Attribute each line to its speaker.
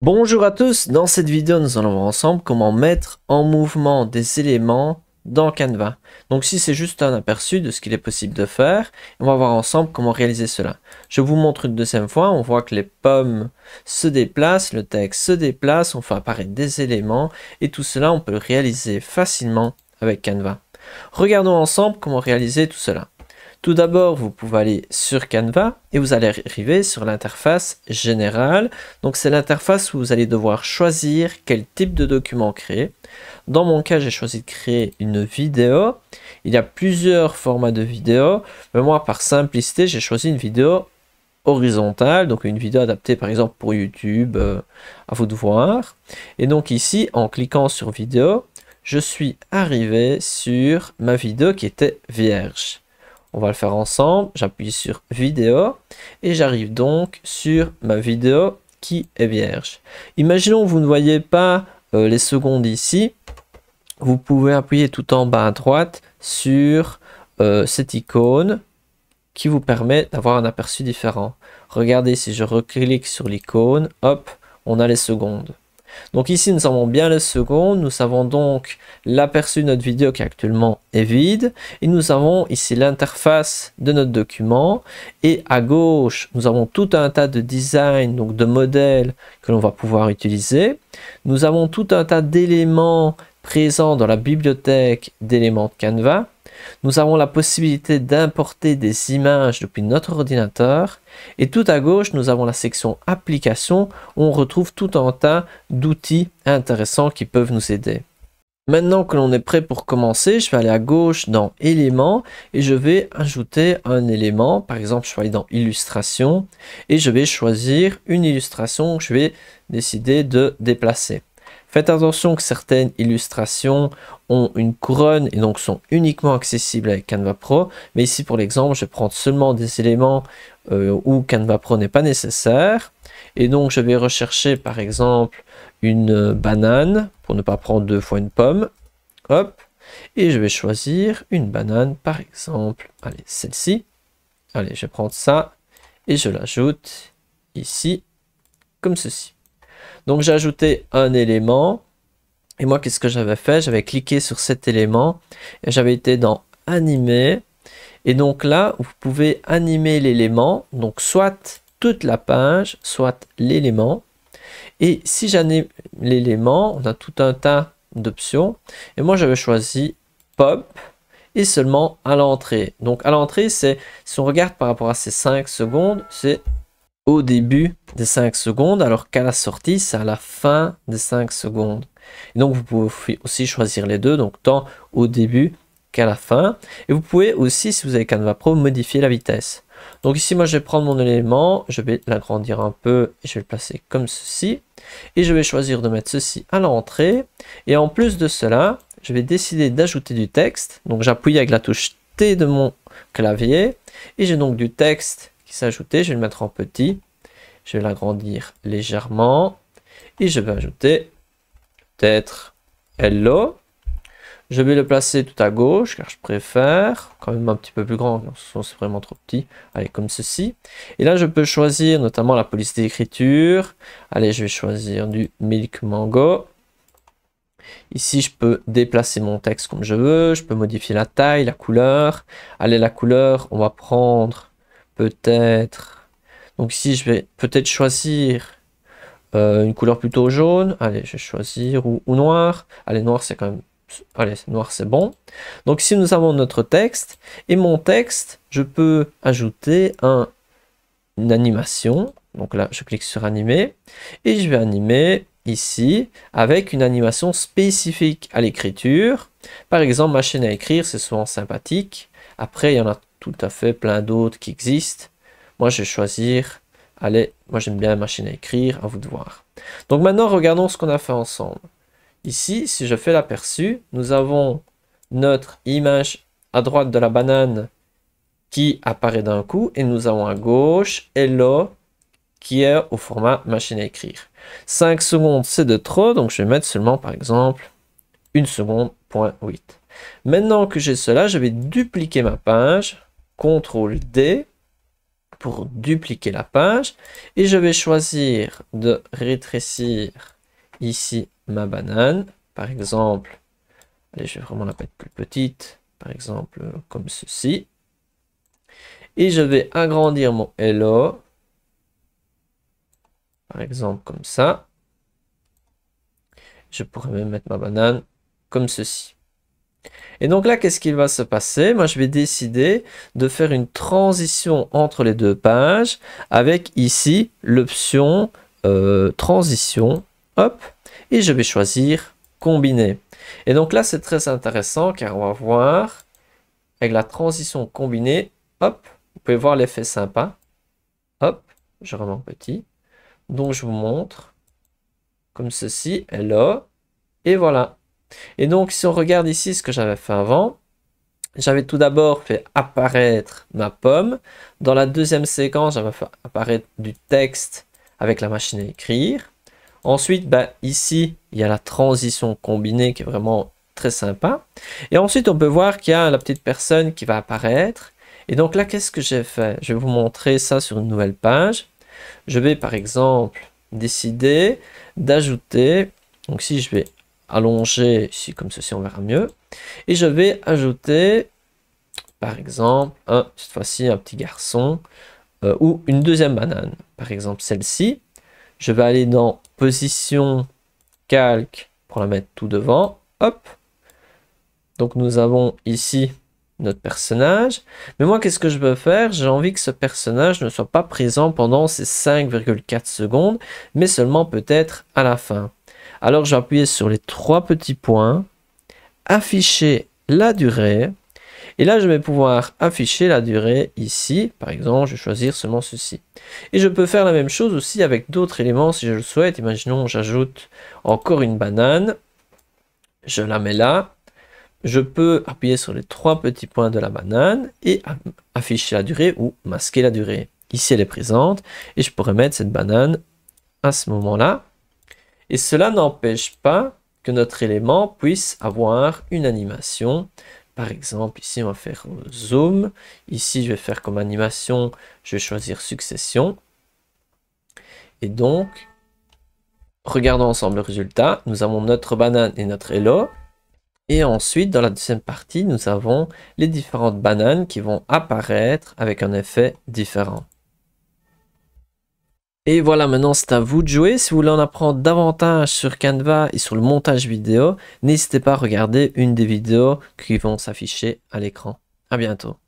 Speaker 1: Bonjour à tous, dans cette vidéo nous allons voir ensemble comment mettre en mouvement des éléments dans Canva. Donc si c'est juste un aperçu de ce qu'il est possible de faire, on va voir ensemble comment réaliser cela. Je vous montre une deuxième fois, on voit que les pommes se déplacent, le texte se déplace, on fait apparaître des éléments et tout cela on peut réaliser facilement avec Canva. Regardons ensemble comment réaliser tout cela. Tout d'abord, vous pouvez aller sur Canva et vous allez arriver sur l'interface générale. Donc c'est l'interface où vous allez devoir choisir quel type de document créer. Dans mon cas, j'ai choisi de créer une vidéo. Il y a plusieurs formats de vidéo, mais moi par simplicité, j'ai choisi une vidéo horizontale, donc une vidéo adaptée par exemple pour YouTube, euh, à vous de voir. Et donc ici, en cliquant sur vidéo, je suis arrivé sur ma vidéo qui était vierge. On va le faire ensemble. J'appuie sur vidéo et j'arrive donc sur ma vidéo qui est vierge. Imaginons que vous ne voyez pas euh, les secondes ici. Vous pouvez appuyer tout en bas à droite sur euh, cette icône qui vous permet d'avoir un aperçu différent. Regardez, si je reclique sur l'icône, hop, on a les secondes. Donc ici, nous avons bien le second, Nous avons donc l'aperçu de notre vidéo qui actuellement est vide. Et nous avons ici l'interface de notre document. Et à gauche, nous avons tout un tas de design, donc de modèles que l'on va pouvoir utiliser. Nous avons tout un tas d'éléments présents dans la bibliothèque d'éléments de Canva nous avons la possibilité d'importer des images depuis notre ordinateur. Et tout à gauche, nous avons la section applications où on retrouve tout un tas d'outils intéressants qui peuvent nous aider. Maintenant que l'on est prêt pour commencer, je vais aller à gauche dans éléments et je vais ajouter un élément. Par exemple, je vais aller dans illustration et je vais choisir une illustration que je vais décider de déplacer. Faites attention que certaines illustrations ont une couronne et donc sont uniquement accessibles avec Canva Pro. Mais ici, pour l'exemple, je vais prendre seulement des éléments euh, où Canva Pro n'est pas nécessaire. Et donc, je vais rechercher, par exemple, une banane pour ne pas prendre deux fois une pomme. Hop. Et je vais choisir une banane, par exemple. Allez, celle-ci. Allez, je vais prendre ça et je l'ajoute ici, comme ceci. Donc j'ai ajouté un élément. Et moi, qu'est-ce que j'avais fait J'avais cliqué sur cet élément. Et j'avais été dans animer. Et donc là, vous pouvez animer l'élément. Donc soit toute la page, soit l'élément. Et si j'anime l'élément, on a tout un tas d'options. Et moi, j'avais choisi pop et seulement à l'entrée. Donc à l'entrée, c'est si on regarde par rapport à ces 5 secondes, c'est au début des 5 secondes, alors qu'à la sortie, c'est à la fin des 5 secondes. donc, vous pouvez aussi choisir les deux, donc tant au début qu'à la fin. Et vous pouvez aussi, si vous avez Canva Pro, modifier la vitesse. Donc ici, moi, je vais prendre mon élément, je vais l'agrandir un peu, et je vais le placer comme ceci. Et je vais choisir de mettre ceci à l'entrée. Et en plus de cela, je vais décider d'ajouter du texte. Donc j'appuie avec la touche T de mon clavier. Et j'ai donc du texte qui Je vais le mettre en petit. Je vais l'agrandir légèrement. Et je vais ajouter peut-être Hello. Je vais le placer tout à gauche car je préfère quand même un petit peu plus grand, sinon c'est vraiment trop petit. Allez, comme ceci. Et là, je peux choisir notamment la police d'écriture. Allez, je vais choisir du Milk Mango. Ici, je peux déplacer mon texte comme je veux. Je peux modifier la taille, la couleur. Allez, la couleur, on va prendre Peut-être. Donc si je vais peut-être choisir euh, une couleur plutôt jaune. Allez, je vais choisir ou, noir. Allez, noir c'est quand même... Allez, noir c'est bon. Donc si nous avons notre texte, et mon texte, je peux ajouter un, une animation. Donc là, je clique sur animer. Et je vais animer ici avec une animation spécifique à l'écriture. Par exemple, ma chaîne à écrire, c'est souvent sympathique. Après, il y en a tout à fait plein d'autres qui existent. Moi, je vais choisir, allez, moi j'aime bien la machine à écrire, à vous de voir. Donc maintenant, regardons ce qu'on a fait ensemble. Ici, si je fais l'aperçu, nous avons notre image à droite de la banane qui apparaît d'un coup, et nous avons à gauche Hello qui est au format machine à écrire. 5 secondes, c'est de trop, donc je vais mettre seulement, par exemple, 1 seconde, point 8. Maintenant que j'ai cela, je vais dupliquer ma page CTRL D pour dupliquer la page et je vais choisir de rétrécir ici ma banane par exemple allez je vais vraiment la mettre plus petite par exemple comme ceci et je vais agrandir mon hello par exemple comme ça je pourrais même mettre ma banane comme ceci et donc là, qu'est-ce qu'il va se passer Moi, je vais décider de faire une transition entre les deux pages avec ici l'option euh, transition. Hop, et je vais choisir combiner. Et donc là, c'est très intéressant car on va voir avec la transition combinée. Hop, vous pouvez voir l'effet sympa. Hop, je remonte petit. Donc je vous montre comme ceci, Là, et voilà. Et donc, si on regarde ici ce que j'avais fait avant, j'avais tout d'abord fait apparaître ma pomme. Dans la deuxième séquence, j'avais fait apparaître du texte avec la machine à écrire. Ensuite, bah, ici, il y a la transition combinée qui est vraiment très sympa. Et ensuite, on peut voir qu'il y a la petite personne qui va apparaître. Et donc là, qu'est-ce que j'ai fait Je vais vous montrer ça sur une nouvelle page. Je vais, par exemple, décider d'ajouter... Donc si je vais allongé ici comme ceci, on verra mieux. Et je vais ajouter, par exemple, cette fois-ci un petit garçon euh, ou une deuxième banane. Par exemple, celle-ci. Je vais aller dans position calque pour la mettre tout devant. Hop. Donc nous avons ici notre personnage. Mais moi, qu'est-ce que je veux faire J'ai envie que ce personnage ne soit pas présent pendant ces 5,4 secondes, mais seulement peut-être à la fin. Alors appuyer sur les trois petits points, afficher la durée. Et là, je vais pouvoir afficher la durée ici. Par exemple, je vais choisir seulement ceci. Et je peux faire la même chose aussi avec d'autres éléments si je le souhaite. Imaginons, j'ajoute encore une banane. Je la mets là. Je peux appuyer sur les trois petits points de la banane et afficher la durée ou masquer la durée. Ici, elle est présente et je pourrais mettre cette banane à ce moment-là. Et cela n'empêche pas que notre élément puisse avoir une animation. Par exemple, ici, on va faire zoom. Ici, je vais faire comme animation, je vais choisir succession. Et donc, regardons ensemble le résultat. Nous avons notre banane et notre hello. Et ensuite, dans la deuxième partie, nous avons les différentes bananes qui vont apparaître avec un effet différent. Et voilà, maintenant c'est à vous de jouer. Si vous voulez en apprendre davantage sur Canva et sur le montage vidéo, n'hésitez pas à regarder une des vidéos qui vont s'afficher à l'écran. À bientôt.